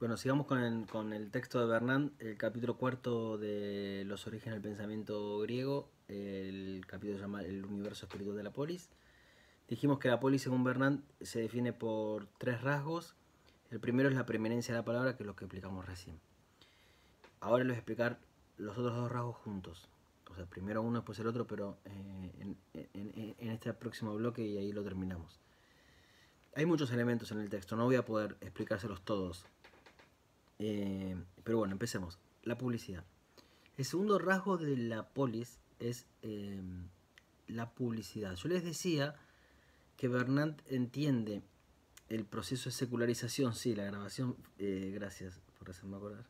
Bueno, sigamos con el, texto de Bernand, el capítulo cuarto de Los orígenes del pensamiento griego, el capítulo llamado El universo espiritual de la polis. Dijimos que la polis, según Bernand, se define por tres rasgos. El primero es la preeminencia de la palabra, que es lo que explicamos recién. Ahora les voy a explicar los otros dos rasgos juntos. O sea, primero uno, después el otro, pero eh, en, en este próximo bloque y ahí lo terminamos. Hay muchos elementos en el texto, no voy a poder explicárselos todos eh, pero bueno, empecemos. La publicidad. El segundo rasgo de la polis es em, la publicidad. Yo les decía que bernard entiende el proceso de secularización, sí, la grabación, eh, gracias por hacerme acordar,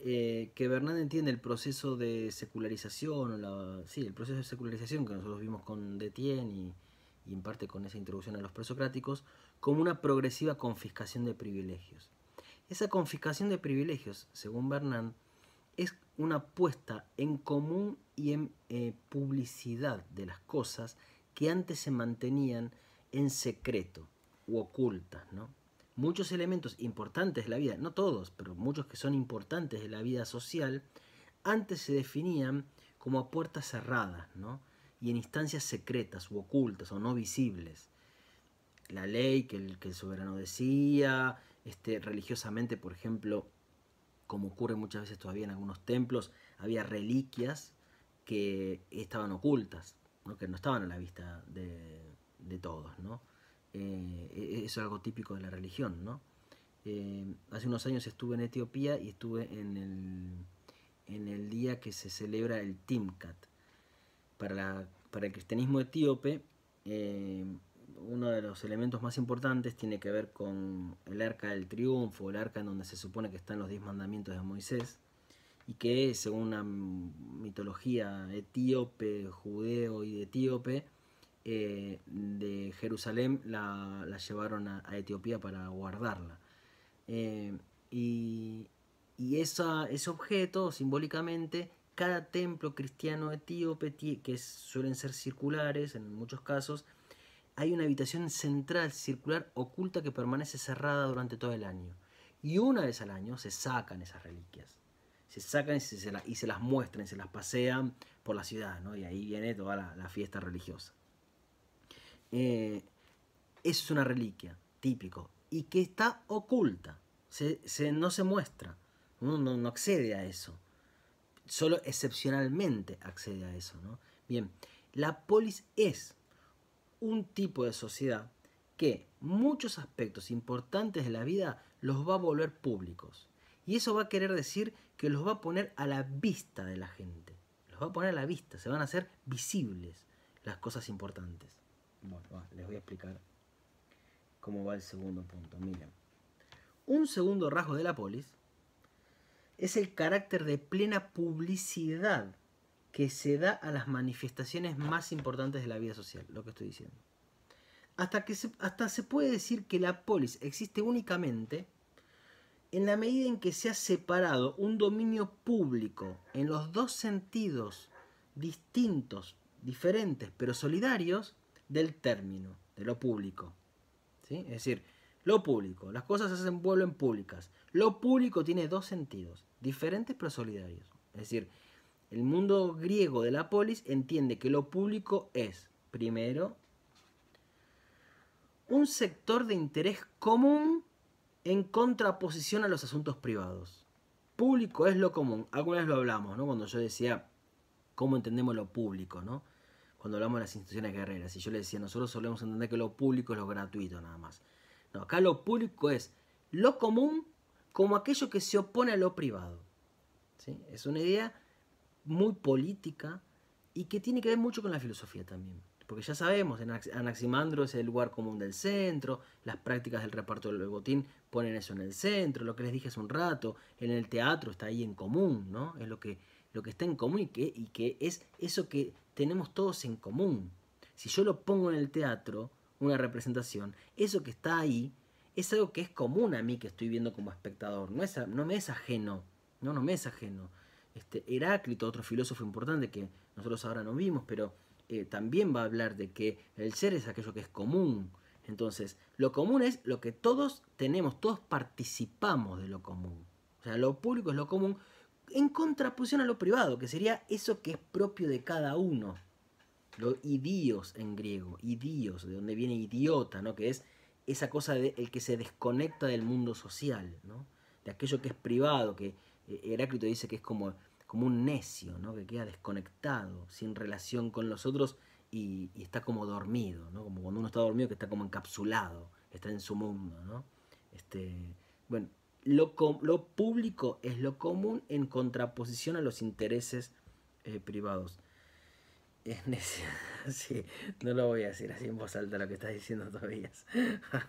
eh, que bernard entiende el proceso de secularización, sí, el proceso de secularización que nosotros vimos con detien y, y en parte con esa introducción a los presocráticos, como una progresiva confiscación de privilegios. Esa confiscación de privilegios, según Bernán, es una puesta en común y en eh, publicidad de las cosas que antes se mantenían en secreto u ocultas. Muchos elementos importantes de la vida, no todos, pero muchos que son importantes de la vida social, antes se definían como a puertas cerradas y en instancias secretas u ocultas o no visibles. La ley que el soberano decía, este, religiosamente, por ejemplo, como ocurre muchas veces todavía en algunos templos, había reliquias que estaban ocultas, que no estaban a la vista de, todos. Eh, e, eso es algo típico de la religión. Eh, hace unos años estuve en Etiopía y estuve en el, día que se celebra el Timkat. Para, el cristianismo etíope, eh, uno de los elementos más importantes tiene que ver con el arca del triunfo, el arca en donde se supone que están los diez mandamientos de Moisés, y que según una mitología etíope, judeo y etíope, eh, de Jerusalén la, llevaron a, Etiopía para guardarla. Eh, y, y ese objeto, simbólicamente, cada templo cristiano etíope, que suelen ser circulares en muchos casos, hay una habitación central circular oculta que permanece cerrada durante todo el año. Y una vez al año se sacan esas reliquias. Se sacan y se, las muestran, se las pasean por la ciudad, ¿no? Y ahí viene toda la, fiesta religiosa. Eh, es una reliquia, típico, y que está oculta. no se muestra. Uno no, no accede a eso. Solo excepcionalmente accede a eso, ¿no? Bien, la polis es un tipo de sociedad que muchos aspectos importantes de la vida los va a volver públicos. Y eso va a querer decir que los va a poner a la vista de la gente. Los va a poner a la vista, se van a hacer visibles las cosas importantes. les voy a explicar cómo va el segundo punto. Miren, un segundo rasgo de la polis es el carácter de plena publicidad que se da a las manifestaciones más importantes de la vida social, lo que estoy diciendo. Hasta, que se, hasta se puede decir que la polis existe únicamente en la medida en que se ha separado un dominio público en los dos sentidos distintos, diferentes, pero solidarios del término, de lo público. ¿Sí? Es decir, lo público, las cosas se hacen, vuelven públicas. Lo público tiene dos sentidos, diferentes pero solidarios. Es decir, el mundo griego de la polis entiende que lo público es, primero, un sector de interés común en contraposición a los asuntos privados. Público es lo común. Algunas lo hablamos, ¿no? Cuando yo decía cómo entendemos lo público, ¿no? Cuando hablamos de las instituciones guerreras. Y yo le decía, nosotros solemos entender que lo público es lo gratuito nada más. No, acá lo público es lo común como aquello que se opone a lo privado. ¿Sí? Es una idea muy política y que tiene que ver mucho con la filosofía también. Porque ya sabemos, en Anaximandro es el lugar común del centro, las prácticas del reparto del botín ponen eso en el centro, lo que les dije hace un rato, en el teatro está ahí en común, ¿no? Es lo que, lo que está en común y que, y que es eso que tenemos todos en común. Si yo lo pongo en el teatro, una representación, eso que está ahí es algo que es común a mí que estoy viendo como espectador, no, no me es ajeno, no, no me es ajeno. Este, Heráclito, otro filósofo importante que nosotros ahora no vimos, pero eh, también va a hablar de que el ser es aquello que es común. Entonces, lo común es lo que todos tenemos, todos participamos de lo común. O sea, lo público es lo común en contraposición a lo privado, que sería eso que es propio de cada uno. Lo idios en griego, idios, de donde viene idiota, ¿no? Que es esa cosa de el que se desconecta del mundo social, ¿no? De aquello que es privado, que, e-, Heráclito dice que es como, como un necio, ¿no? que queda desconectado, sin relación con los otros y, está como dormido, ¿no? como cuando uno está dormido que está como encapsulado, está en su mundo. ¿no? Este, bueno, lo, lo público es lo común en contraposición a los intereses eh, privados. Es necio. sí, no lo voy a decir así en voz alta lo que estás diciendo todavía.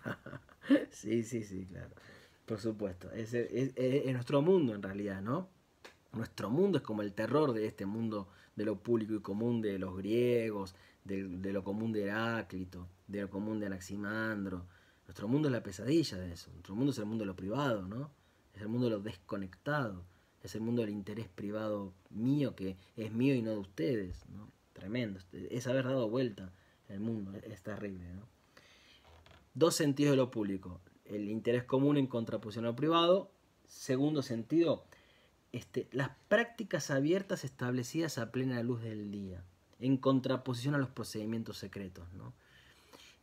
sí, sí, sí, claro. Por supuesto, es, nuestro mundo en realidad, ¿no? Nuestro mundo es como el terror de este mundo de lo público y común de los griegos, de, lo común de Heráclito, de lo común de Anaximandro. Nuestro mundo es la pesadilla de eso. Nuestro mundo es el mundo de lo privado, ¿no? Es el mundo de lo desconectado. Es el mundo del interés privado mío, que es mío y no de ustedes, ¿no? Tremendo. Es haber dado vuelta el mundo. Es terrible, ¿no? Dos sentidos de lo público el interés común en contraposición al privado. Segundo sentido, este, las prácticas abiertas establecidas a plena luz del día, en contraposición a los procedimientos secretos.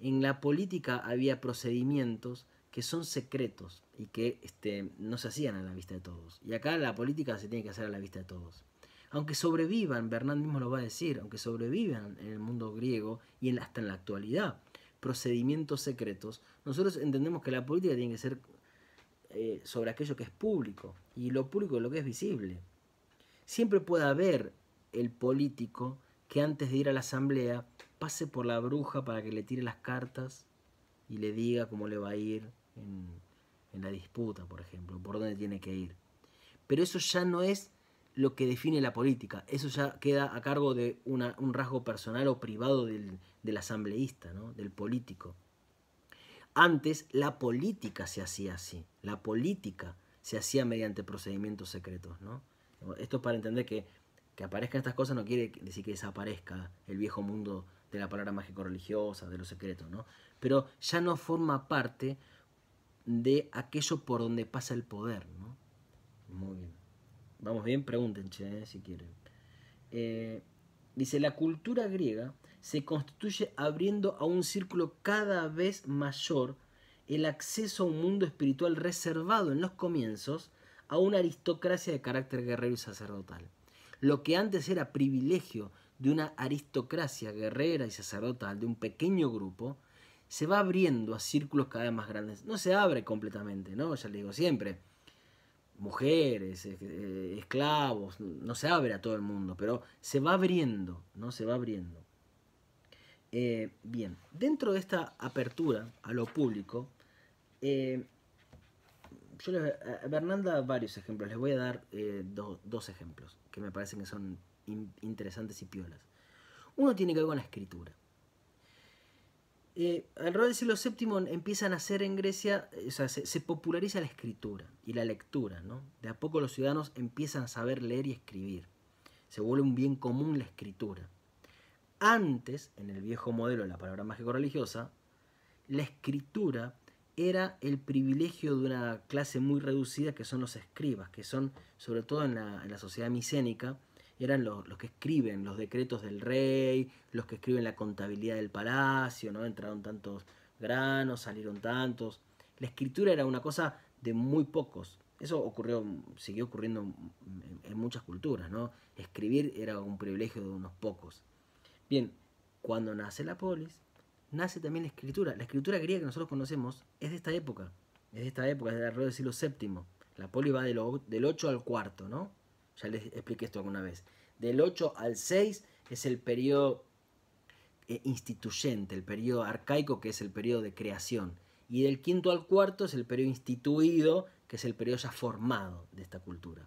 En la política había procedimientos que son secretos y que este, no se hacían a la vista de todos. Y acá la política se tiene que hacer a la vista de todos. Aunque sobrevivan, Bernard mismo lo va a decir, aunque sobrevivan en el mundo griego y en, hasta en la actualidad, procedimientos secretos, nosotros entendemos que la política tiene que ser eh, sobre aquello que es público y lo público es lo que es visible. Siempre puede haber el político que antes de ir a la asamblea pase por la bruja para que le tire las cartas y le diga cómo le va a ir en, en la disputa, por ejemplo, por dónde tiene que ir. Pero eso ya no es lo que define la política. Eso ya queda a cargo de un rasgo personal o privado del, asambleísta, ¿no? del político. Antes la política se hacía así, la política se hacía mediante procedimientos secretos. ¿no? Esto es para entender que que aparezcan estas cosas no quiere decir que desaparezca el viejo mundo de la palabra mágico-religiosa, de los secretos, ¿no? Pero ya no forma parte de aquello por donde pasa el poder, ¿no? Muy bien. Vamos bien, pregunten, eh, si quieren. Eh, dice, la cultura griega se constituye abriendo a un círculo cada vez mayor el acceso a un mundo espiritual reservado en los comienzos a una aristocracia de carácter guerrero y sacerdotal. Lo que antes era privilegio de una aristocracia guerrera y sacerdotal, de un pequeño grupo, se va abriendo a círculos cada vez más grandes. No se abre completamente, ¿no? Ya le digo siempre, mujeres, eh, esclavos, no se abre a todo el mundo, pero se va abriendo, ¿no? Se va abriendo. Eh, bien, dentro de esta apertura a lo público, eh, yo a Bernanda varios ejemplos, les voy a dar dos ejemplos que me parecen que son interesantes y piolas. Uno tiene que ver con la escritura. Eh, alrededor del siglo VII empiezan a hacer en Grecia, eh, o sea, se, populariza la escritura y la lectura, ¿no? De a poco los ciudadanos empiezan a saber leer y escribir. Se vuelve un bien común la escritura. Antes, en el viejo modelo de la palabra mágico-religiosa, la escritura era el privilegio de una clase muy reducida que son los escribas, que son, sobre todo en la, en la sociedad micénica, eran los, que escriben los decretos del rey, los que escriben la contabilidad del palacio, ¿no? Entraron tantos granos, salieron tantos. La escritura era una cosa de muy pocos. Eso ocurrió, siguió ocurriendo en, muchas culturas, ¿no? Escribir era un privilegio de unos pocos. Bien, cuando nace la polis, nace también la escritura. La escritura griega que nosotros conocemos es de esta época. Es de esta época, es del alrededor del siglo VII. La polis va del 8 al 4, ¿no? Ya les expliqué esto alguna vez. Del 8 al 6 es el periodo eh, instituyente, el periodo arcaico, que es el periodo de creación. Y del quinto al cuarto es el periodo instituido, que es el periodo ya formado de esta cultura.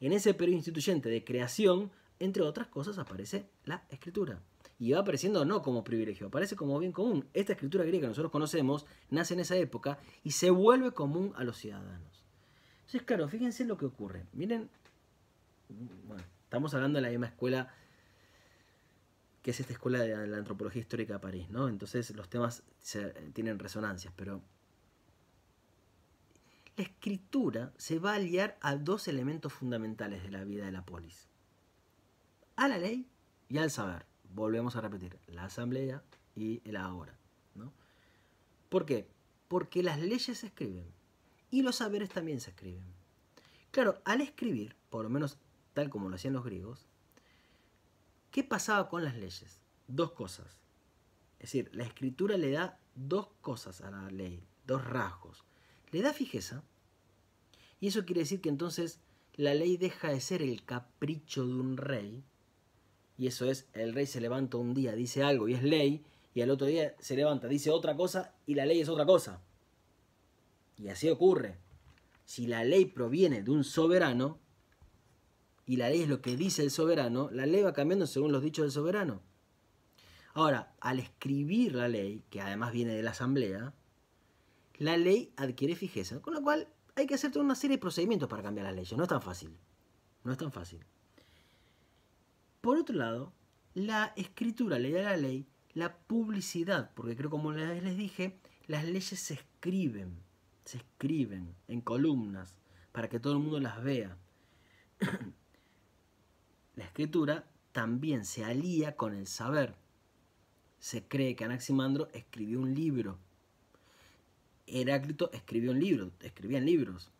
En ese periodo instituyente de creación, entre otras cosas, aparece la escritura. Y va apareciendo no como privilegio, aparece como bien común. Esta escritura griega que nosotros conocemos nace en esa época y se vuelve común a los ciudadanos. Entonces, claro, fíjense lo que ocurre. Miren bueno, estamos hablando de la misma escuela que es esta escuela de la antropología histórica de París, ¿no? Entonces los temas tienen resonancias, pero la escritura se va a aliar a dos elementos fundamentales de la vida de la polis. A la ley y al saber. Volvemos a repetir, la asamblea y el ahora. ¿no? ¿Por qué? Porque las leyes se escriben y los saberes también se escriben. Claro, al escribir, por lo menos tal como lo hacían los griegos, ¿qué pasaba con las leyes? Dos cosas. Es decir, la escritura le da dos cosas a la ley, dos rasgos. Le da fijeza, y eso quiere decir que entonces la ley deja de ser el capricho de un rey, y eso es, el rey se levanta un día, dice algo y es ley, y al otro día se levanta, dice otra cosa y la ley es otra cosa. Y así ocurre. Si la ley proviene de un soberano, y la ley es lo que dice el soberano, la ley va cambiando según los dichos del soberano. Ahora, al escribir la ley, que además viene de la asamblea, la ley adquiere fijeza, con lo cual hay que hacer toda una serie de procedimientos para cambiar la ley. No es tan fácil. No es tan fácil. Por otro lado, la escritura, la de la ley, la publicidad, porque creo como les dije, las leyes se escriben, se escriben en columnas para que todo el mundo las vea. la escritura también se alía con el saber. Se cree que Anaximandro escribió un libro. Heráclito escribió un libro, escribían libros.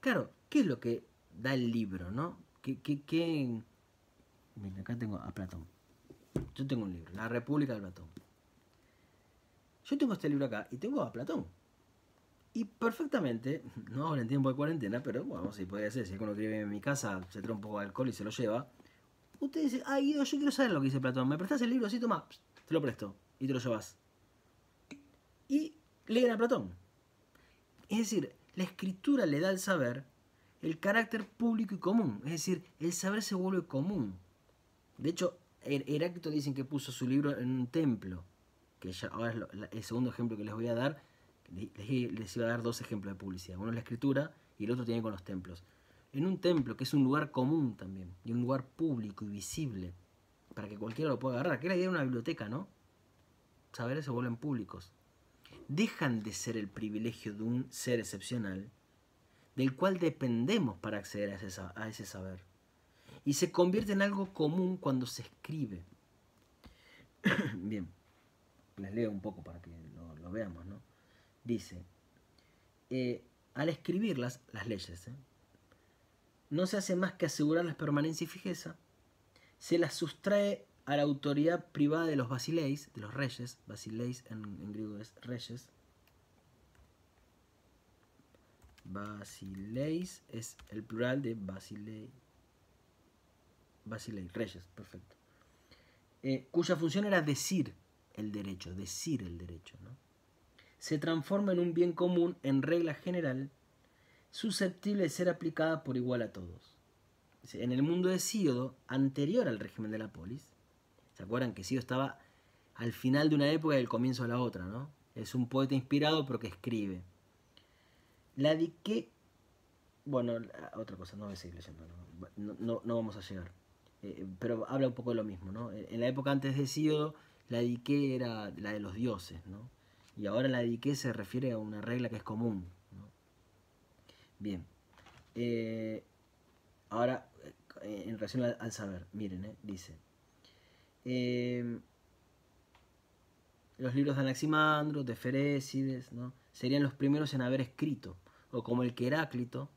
Claro, ¿qué es lo que da el libro, no? ¿Qué, qué... acá tengo a Platón. Yo tengo un libro, La República de Platón. Yo tengo este libro acá y tengo a Platón. Y perfectamente, no ahora en tiempo de cuarentena, pero bueno, si puede podría ser, si alguno quiere venir a mi casa, se trae un poco de alcohol y se lo lleva. Usted dice, ay yo quiero saber lo que dice Platón. ¿Me prestás el libro? así, toma, te lo presto y te lo llevas. Y leen a Platón. Es decir, la escritura le da al saber el carácter público y común. Es decir, el saber se vuelve común. De hecho, er-, Heráclito dicen que puso su libro en un templo, que ya ahora es el segundo ejemplo que les voy a dar les iba a dar dos ejemplos de publicidad. Uno es la escritura y el otro tiene con los templos. En un templo, que es un lugar común también, y un lugar público y visible, para que cualquiera lo pueda agarrar, que era idea de una biblioteca, ¿no? Saberes se vuelven públicos. Dejan de ser el privilegio de un ser excepcional, del cual dependemos para acceder a ese, saber. Y se convierte en algo común cuando se escribe. Bien, les leo un poco para que lo veamos, ¿no? dice, eh, al escribirlas, las leyes, ¿eh? no se hace más que asegurar la permanencia y fijeza, se las sustrae a la autoridad privada de los basileis, de los reyes, basileis en, griego es reyes, basileis es el plural de basilei, basilei, reyes, perfecto, eh, cuya función era decir el derecho, decir el derecho, ¿no? se transforma en un bien común en regla general, susceptible de ser aplicada por igual a todos. En el mundo de Síodo, anterior al régimen de la polis, ¿se acuerdan que Síodo estaba al final de una época y al comienzo de la otra, no? Es un poeta inspirado que escribe. La dique... Bueno, otra cosa, no voy a seguir leyendo, no, vamos a llegar. Eh, eh, pero habla un poco de lo mismo, ¿no? En la época antes de Síodo, la dique era la de los dioses, ¿no? y ahora la dique se refiere a una regla que es común. Bien, eh, ahora eh, en relación al, saber, miren, eh, dice, los libros de Anaximandro, de Ferésides, serían los primeros en haber escrito, o como el que Heráclito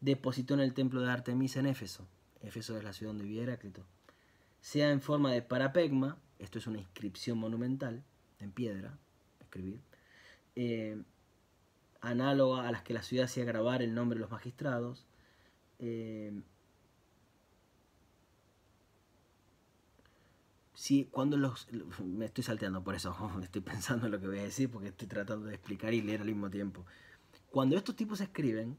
depositó en el templo de Artemisa en Éfeso, Éfeso es la ciudad donde vivía Heráclito, sea en forma de parapegma, esto es una inscripción monumental en piedra, escribir eh, análoga a las que la ciudad hacía grabar el nombre de los magistrados. Eh, si cuando los... Me estoy salteando por eso, estoy pensando en lo que voy a decir porque estoy tratando de explicar y leer al mismo tiempo. Cuando estos tipos escriben,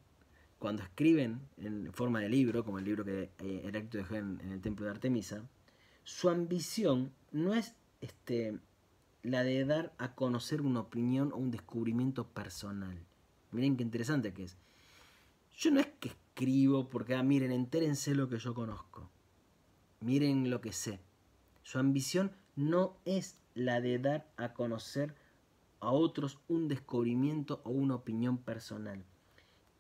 cuando escriben en forma de libro, como el libro que eh, Erecto dejó en el templo de Artemisa, su ambición no es este, la de dar a conocer una opinión o un descubrimiento personal. Miren qué interesante que es. Yo no es que escribo porque, ah, miren, entérense lo que yo conozco. Miren lo que sé. Su ambición no es la de dar a conocer a otros un descubrimiento o una opinión personal.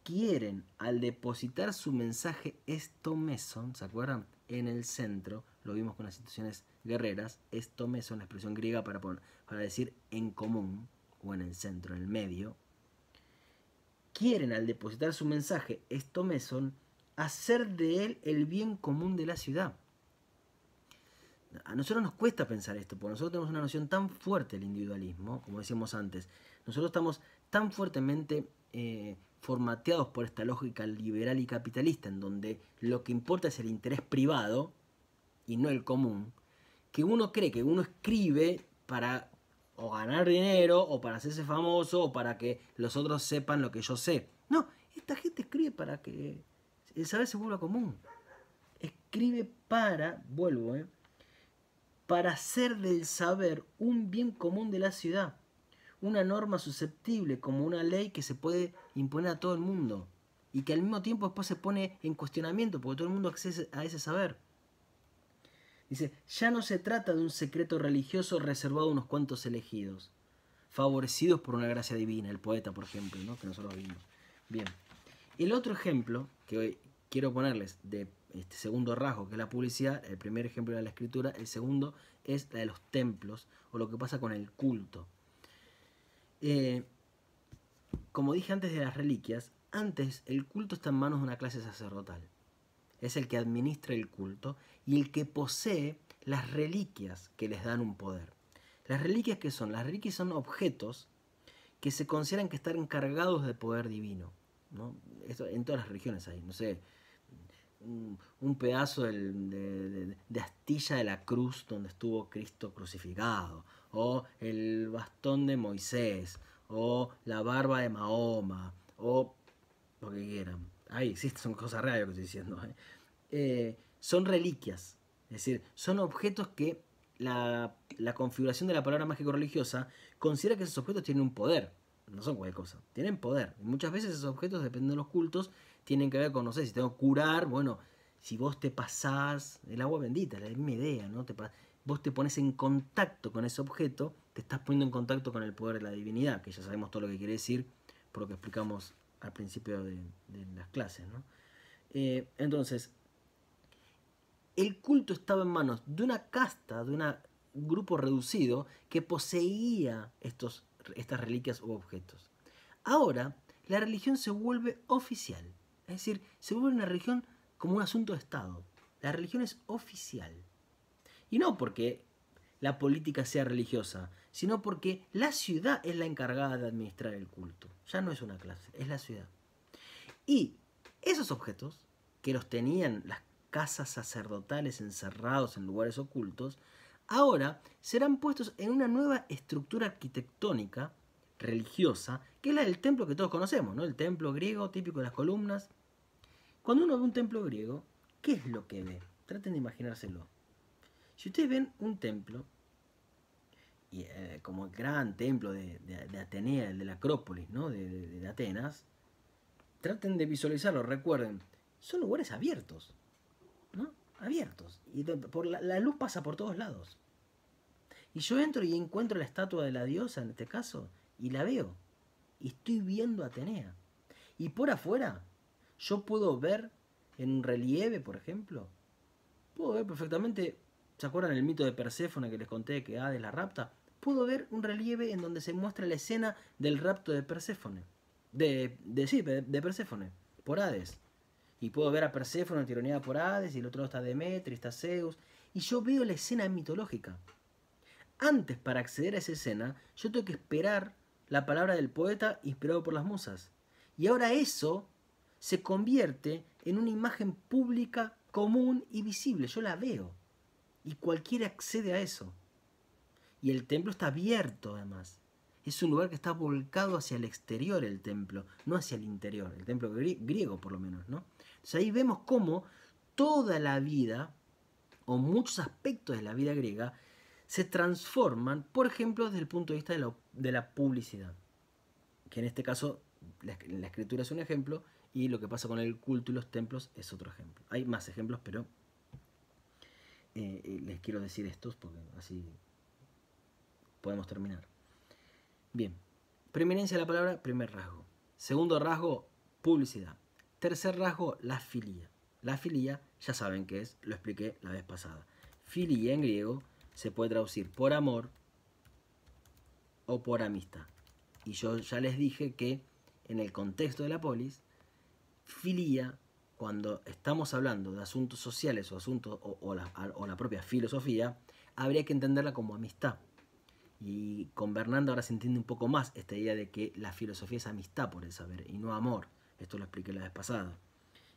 Quieren, al depositar su mensaje, esto meson, ¿se acuerdan? En el centro, lo vimos con las instituciones guerreras, esto son la expresión griega para, para decir en común o en el centro, en el medio, quieren al depositar su mensaje, esto Meson, hacer de él el bien común de la ciudad. A nosotros nos cuesta pensar esto, porque nosotros tenemos una noción tan fuerte del individualismo, como decíamos antes. Nosotros estamos tan fuertemente eh, formateados por esta lógica liberal y capitalista, en donde lo que importa es el interés privado, y no el común, que uno cree que uno escribe para o ganar dinero o para hacerse famoso o para que los otros sepan lo que yo sé. No, esta gente escribe para que el saber se vuelva común. Escribe para, vuelvo, ¿eh? para hacer del saber un bien común de la ciudad, una norma susceptible como una ley que se puede imponer a todo el mundo y que al mismo tiempo después se pone en cuestionamiento porque todo el mundo accede a ese saber. Dice, ya no se trata de un secreto religioso reservado a unos cuantos elegidos, favorecidos por una gracia divina, el poeta, por ejemplo, ¿no? que nosotros vimos. Bien, el otro ejemplo que hoy quiero ponerles de este segundo rasgo, que es la publicidad, el primer ejemplo era la escritura, el segundo es la de los templos, o lo que pasa con el culto. Eh, como dije antes de las reliquias, antes el culto está en manos de una clase sacerdotal es el que administra el culto y el que posee las reliquias que les dan un poder. Las reliquias que son, las reliquias son objetos que se consideran que están encargados de poder divino. ¿no? en todas las religiones hay, no sé, un, pedazo de, de, astilla de la cruz donde estuvo Cristo crucificado, o el bastón de Moisés, o la barba de Mahoma, o lo que quieran ahí existen, son cosas raras lo que estoy diciendo, ¿eh? Eh, son reliquias, es decir, son objetos que la, configuración de la palabra mágico-religiosa considera que esos objetos tienen un poder, no son cualquier cosa, tienen poder. muchas veces esos objetos, dependiendo de los cultos, tienen que ver con, no sé, si tengo que curar, bueno, si vos te pasás el agua bendita, la misma idea, ¿no? vos te pones en contacto con ese objeto, te estás poniendo en contacto con el poder de la divinidad, que ya sabemos todo lo que quiere decir por lo que explicamos al principio de, las clases. Eh, entonces, el culto estaba en manos de una casta, de un grupo reducido que poseía estos, estas reliquias u objetos. Ahora, la religión se vuelve oficial, es decir, se vuelve una religión como un asunto de Estado. La religión es oficial. Y no porque la política sea religiosa, sino porque la ciudad es la encargada de administrar el culto. Ya no es una clase, es la ciudad. Y esos objetos, que los tenían las casas sacerdotales encerrados en lugares ocultos, ahora serán puestos en una nueva estructura arquitectónica religiosa, que es la del templo que todos conocemos, ¿no? El templo griego típico de las columnas. Cuando uno ve un templo griego, ¿qué es lo que ve? Traten de imaginárselo. Si ustedes ven un templo, eh, como el gran templo de, Atenea, el de la Acrópolis, de, Atenas, traten de visualizarlo, recuerden, son lugares abiertos, ¿no? Abiertos. Y por la, luz pasa por todos lados. Y yo entro y encuentro la estatua de la diosa, en este caso, y la veo. Y estoy viendo Atenea. Y por afuera, yo puedo ver en un relieve, por ejemplo, puedo ver perfectamente ¿Se acuerdan el mito de Perséfone que les conté que Hades la rapta? Pudo ver un relieve en donde se muestra la escena del rapto de Perséfone. De, de sí, de, Perséfone, por Hades. Y puedo ver a Perséfone tironeada por Hades, y el otro lado está Demetri, está Zeus. Y yo veo la escena mitológica. Antes, para acceder a esa escena, yo tengo que esperar la palabra del poeta inspirado por las musas. Y ahora eso se convierte en una imagen pública, común y visible. Yo la veo. Y cualquiera accede a eso. Y el templo está abierto además. Es un lugar que está volcado hacia el exterior el templo, no hacia el interior, el templo griego por lo menos, ¿no? Entonces ahí vemos cómo toda la vida, o muchos aspectos de la vida griega, se transforman, por ejemplo, desde el punto de vista de la, publicidad. Que en este caso, la escritura es un ejemplo, y lo que pasa con el culto y los templos es otro ejemplo. Hay más ejemplos, pero eh, eh, les quiero decir estos porque así podemos terminar. Bien, preeminencia de la palabra, primer rasgo. Segundo rasgo, publicidad. Tercer rasgo, la filía. La filía, ya saben qué es, lo expliqué la vez pasada. Filía en griego se puede traducir por amor o por amistad. Y yo ya les dije que en el contexto de la polis, filía cuando estamos hablando de asuntos sociales o asuntos o, o, la, la, propia filosofía, habría que entenderla como amistad. Y con Bernardo ahora se entiende un poco más esta idea de que la filosofía es amistad por el saber y no amor. Esto lo expliqué la vez pasada.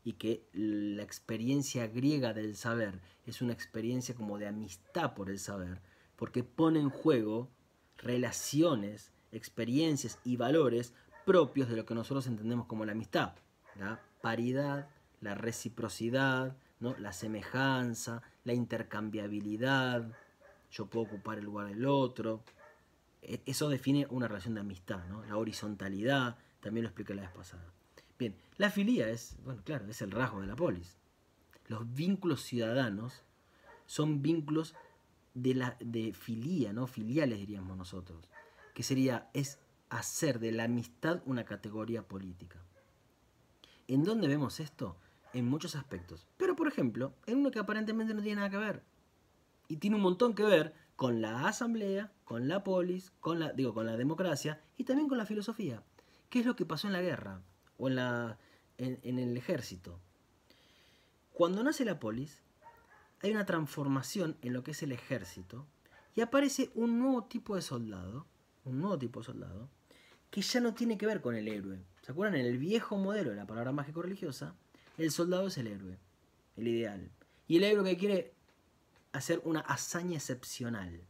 Y que la experiencia griega del saber es una experiencia como de amistad por el saber, porque pone en juego relaciones, experiencias y valores propios de lo que nosotros entendemos como la amistad. La paridad, la reciprocidad, ¿no? la semejanza, la intercambiabilidad, yo puedo ocupar el lugar del otro. E, eso define una relación de amistad, ¿no? la horizontalidad, también lo expliqué la vez pasada. Bien, la filía es, bueno, claro, es el rasgo de la polis. Los vínculos ciudadanos son vínculos de, la, de filía, ¿no? filiales diríamos nosotros, que sería, es hacer de la amistad una categoría política. ¿En dónde vemos esto? en muchos aspectos. Pero, por ejemplo, en uno que aparentemente no tiene nada que ver. Y tiene un montón que ver con la asamblea, con la polis, con la, digo, con la democracia y también con la filosofía. ¿Qué es lo que pasó en la guerra o en, la, en, en el ejército? Cuando nace la polis, hay una transformación en lo que es el ejército y aparece un nuevo tipo de soldado, un nuevo tipo de soldado, que ya no tiene que ver con el héroe. ¿Se acuerdan? En el viejo modelo de la palabra mágico-religiosa, el soldado es el héroe, el ideal. Y el héroe que quiere hacer una hazaña excepcional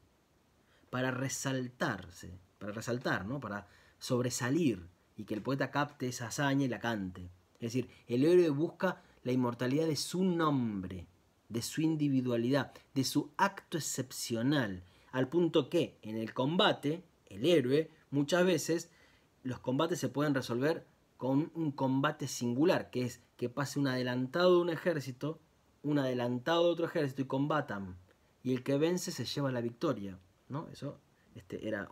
para resaltarse, para resaltar, ¿no? Para sobresalir y que el poeta capte esa hazaña y la cante. Es decir, el héroe busca la inmortalidad de su nombre, de su individualidad, de su acto excepcional, al punto que en el combate, el héroe, muchas veces los combates se pueden resolver con un combate singular, que es que pase un adelantado de un ejército, un adelantado de otro ejército y combatan. Y el que vence se lleva la victoria. ¿no? Eso este, era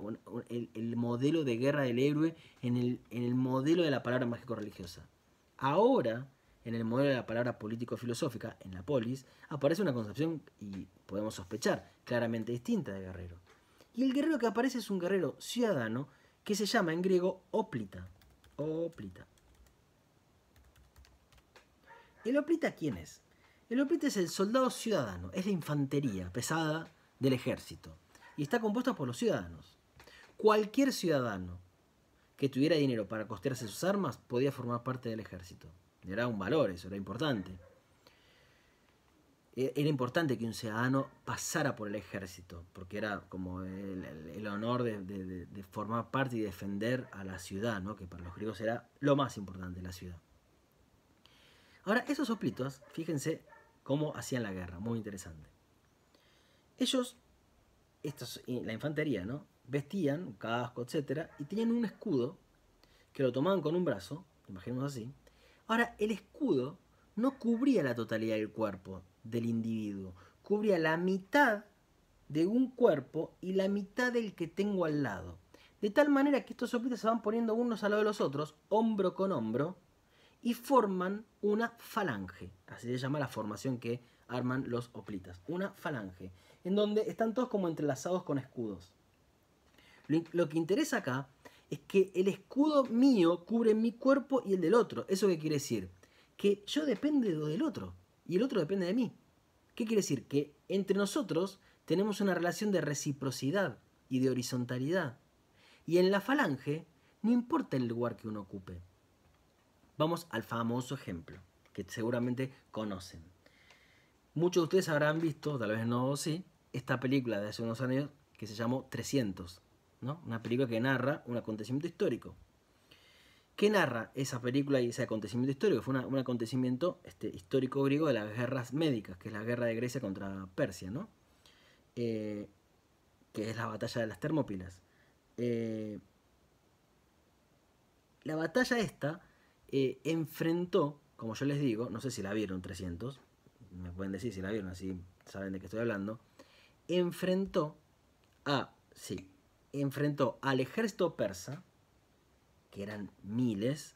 el, modelo de guerra del héroe en el, en el modelo de la palabra mágico-religiosa. Ahora, en el modelo de la palabra político-filosófica, en la polis, aparece una concepción, y podemos sospechar, claramente distinta de guerrero. Y el guerrero que aparece es un guerrero ciudadano que se llama en griego óplita, Oplita. ¿El Oplita quién es? El Oplita es el soldado ciudadano, es la infantería pesada del ejército y está compuesta por los ciudadanos. Cualquier ciudadano que tuviera dinero para costearse sus armas podía formar parte del ejército. Era un valor, eso era importante. E-, era importante que un ciudadano pasara por el ejército, porque era como el, honor de, formar parte y defender a la ciudad, que para los griegos era lo más importante, la ciudad. Ahora, esos soplitos, fíjense cómo hacían la guerra, muy interesante. Ellos, estos, la infantería, ¿no? vestían casco, etc., y tenían un escudo que lo tomaban con un brazo, imaginemos así. Ahora, el escudo no cubría la totalidad del cuerpo, del individuo. Cubre a la mitad de un cuerpo y la mitad del que tengo al lado. De tal manera que estos oplitas se van poniendo unos al lado de los otros, hombro con hombro, y forman una falange. Así se llama la formación que arman los hoplitas. Una falange. En donde están todos como entrelazados con escudos. Lo, que interesa acá es que el escudo mío cubre mi cuerpo y el del otro. ¿Eso qué quiere decir? Que yo dependo del otro y el otro depende de mí. ¿Qué quiere decir? Que entre nosotros tenemos una relación de reciprocidad y de horizontalidad. Y en la falange, no importa el lugar que uno ocupe. Vamos al famoso ejemplo, que seguramente conocen. Muchos de ustedes habrán visto, tal vez no sí, esta película de hace unos años que se llamó 300, ¿no? Una película que narra un acontecimiento histórico. ¿Qué narra esa película y ese acontecimiento histórico, fue un acontecimiento este, histórico griego de las guerras médicas, que es la guerra de Grecia contra Persia, ¿no? Eh, que es la batalla de las Termópilas. Eh, la batalla esta eh, enfrentó, como yo les digo, no sé si la vieron 300, me pueden decir si la vieron, así saben de qué estoy hablando, enfrentó a, sí, enfrentó al ejército persa, que eran miles,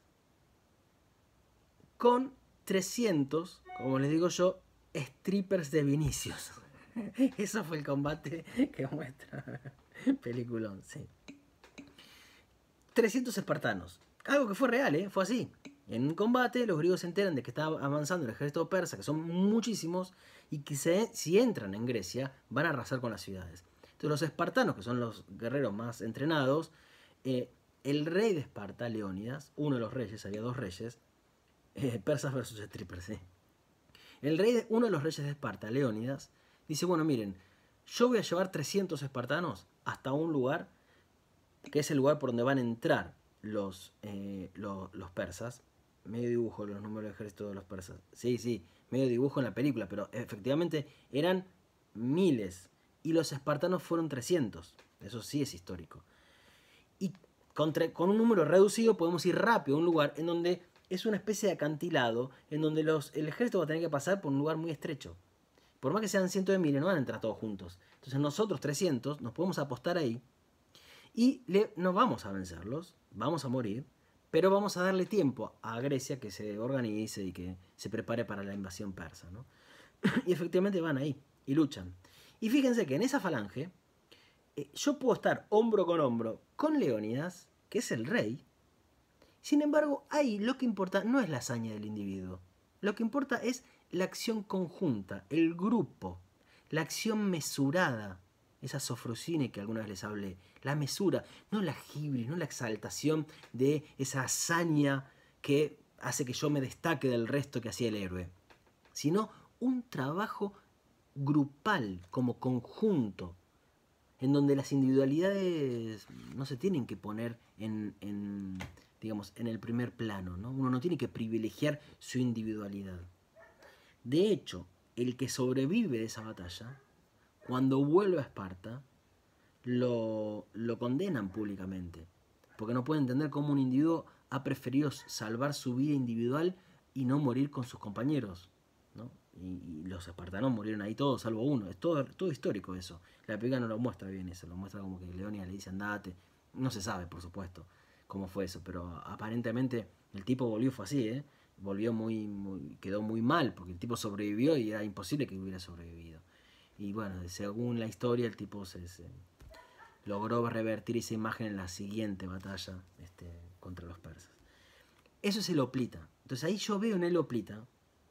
con 300, como les digo yo, strippers de Vinicius. Eso fue el combate que muestra Peliculón, 300 espartanos. Algo que fue real, ¿eh? Fue así. En un combate, los griegos se enteran de que estaba avanzando el ejército persa, que son muchísimos, y que si entran en Grecia, van a arrasar con las ciudades. Entonces, los espartanos, que son los guerreros más entrenados, eh, el rey de Esparta, Leónidas, uno de los reyes, había dos reyes, eh, persas versus strippers, eh. el rey uno de los reyes de Esparta, Leónidas, dice, bueno, miren, yo voy a llevar 300 espartanos hasta un lugar que es el lugar por donde van a entrar los, eh, los, los persas. Medio dibujo los números de ejército de los persas. Sí, sí, medio dibujo en la película, pero efectivamente eran miles y los espartanos fueron 300. Eso sí es histórico. Con, un número reducido podemos ir rápido a un lugar en donde es una especie de acantilado, en donde los, el ejército va a tener que pasar por un lugar muy estrecho. Por más que sean cientos de miles, no van a entrar todos juntos. Entonces nosotros, 300, nos podemos apostar ahí y no vamos a vencerlos, vamos a morir, pero vamos a darle tiempo a Grecia que se organice y que se prepare para la invasión persa. y efectivamente van ahí y luchan. Y fíjense que en esa falange, eh, yo puedo estar hombro con hombro con Leónidas que es el rey, sin embargo, ahí lo que importa no es la hazaña del individuo, lo que importa es la acción conjunta, el grupo, la acción mesurada, esa sofrosine que alguna vez les hablé, la mesura, no la gibri, no la exaltación de esa hazaña que hace que yo me destaque del resto que hacía el héroe, sino un trabajo grupal, como conjunto, en donde las individualidades no se tienen que poner en, digamos, en el primer plano, ¿no? uno no tiene que privilegiar su individualidad. De hecho, el que sobrevive de esa batalla, cuando vuelve a Esparta, lo, lo condenan públicamente, porque no puede entender cómo un individuo ha preferido salvar su vida individual y no morir con sus compañeros y, los espartanos murieron ahí todos, salvo uno. Es todo, todo histórico eso. La película no lo muestra bien eso, lo muestra como que Leónidas le dice andate. No se sabe, por supuesto, cómo fue eso, pero aparentemente el tipo volvió, fue así, ¿eh? Volvió muy, quedó muy mal, porque el tipo sobrevivió y era imposible que hubiera sobrevivido. Y bueno, según la historia, el tipo se, logró revertir esa imagen en la siguiente batalla este, contra los persas. Eso es el Oplita. Entonces ahí yo veo en el Oplita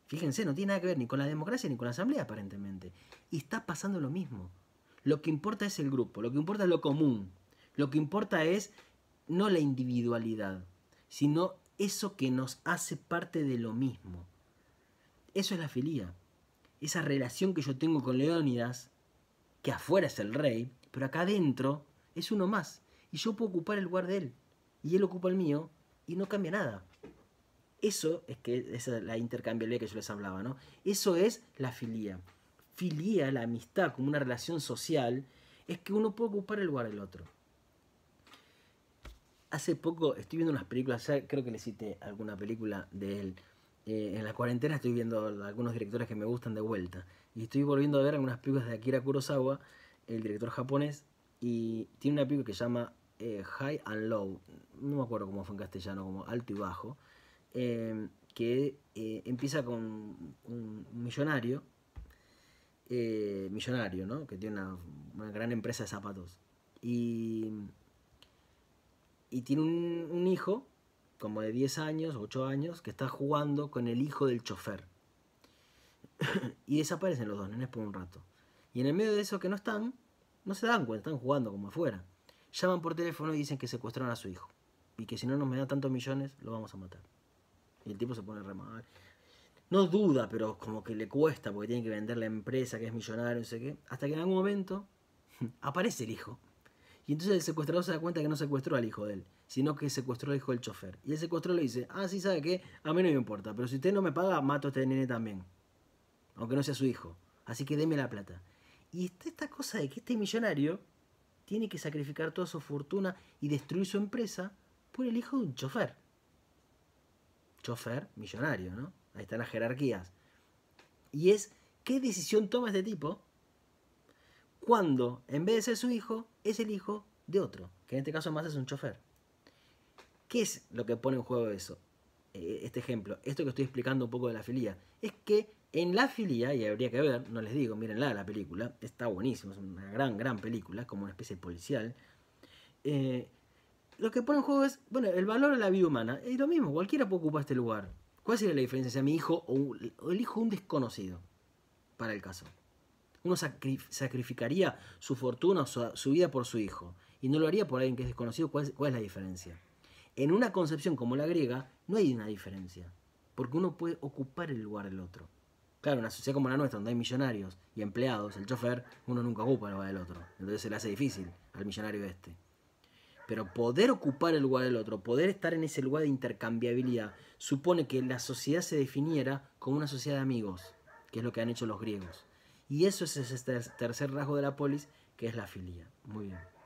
Fíjense, no tiene nada que ver ni con la democracia ni con la asamblea aparentemente. Y está pasando lo mismo. Lo que importa es el grupo, lo que importa es lo común, lo que importa es no la individualidad, sino eso que nos hace parte de lo mismo. Eso es la filía. Esa relación que yo tengo con Leónidas, que afuera es el rey, pero acá adentro es uno más. Y yo puedo ocupar el lugar de él. Y él ocupa el mío y no cambia nada. Eso es que esa la intercambiabilidad que yo les hablaba, ¿no? Eso es la filía. Filía, la amistad como una relación social, es que uno puede ocupar el lugar del otro. Hace poco estoy viendo unas películas, creo que le cité alguna película de él. Eh, en la cuarentena estoy viendo algunos directores que me gustan de vuelta. Y estoy volviendo a ver algunas películas de Akira Kurosawa, el director japonés, y tiene una película que se llama eh, High and Low. No me acuerdo cómo fue en castellano, como alto y bajo Em, que eh, empieza con un millonario, eh, millonario, ¿no? Que tiene una, gran empresa de zapatos. Y, tiene un, hijo, como de 10 años, 8 años, que está jugando con el hijo del chofer. y desaparecen los dos nenes por un rato. Y en el medio de eso que no están, no se dan cuenta, están jugando como afuera. Llaman por teléfono y dicen que secuestraron a su hijo. Y que si no nos me tantos millones, lo vamos a matar. Y el tipo se pone re No duda, pero como que le cuesta porque tiene que vender la empresa que es millonario, no sé qué. Hasta que en algún momento aparece el hijo. Y entonces el secuestrador se da cuenta que no secuestró al hijo de él, sino que secuestró al hijo del chofer. Y el secuestrador le dice, ah, sí, ¿sabe qué? A mí no me importa, pero si usted no me paga, mato a este nene también. Aunque no sea su hijo. Así que deme la plata. Y está esta cosa de que este millonario tiene que sacrificar toda su fortuna y destruir su empresa por el hijo de un chofer chofer millonario, ¿no? Ahí están las jerarquías. Y es qué decisión toma este tipo cuando, en vez de ser su hijo, es el hijo de otro, que en este caso más es un chofer. ¿Qué es lo que pone en juego eso? Eh, este ejemplo, esto que estoy explicando un poco de la filía, es que en la filía, y habría que ver, no les digo, miren la película, está buenísimo, es una gran, gran película, como una especie policial. Eh, lo que pone en juego es, bueno, el valor a la vida humana. Es lo mismo, cualquiera puede ocupar este lugar. ¿Cuál sería la diferencia sea mi hijo o, el hijo de un desconocido? Para el caso. Uno sacrificaría su fortuna o su, vida por su hijo. Y no lo haría por alguien que es desconocido. ¿Cuál es, ¿Cuál es, la diferencia? En una concepción como la griega, no hay una diferencia. Porque uno puede ocupar el lugar del otro. Claro, en una sociedad como la nuestra, donde hay millonarios y empleados, el chofer, uno nunca ocupa el lugar del otro. Entonces se le hace difícil al millonario este. Pero poder ocupar el lugar del otro, poder estar en ese lugar de intercambiabilidad, supone que la sociedad se definiera como una sociedad de amigos, que es lo que han hecho los griegos. Y eso es ese tercer rasgo de la polis, que es la filia. Muy bien.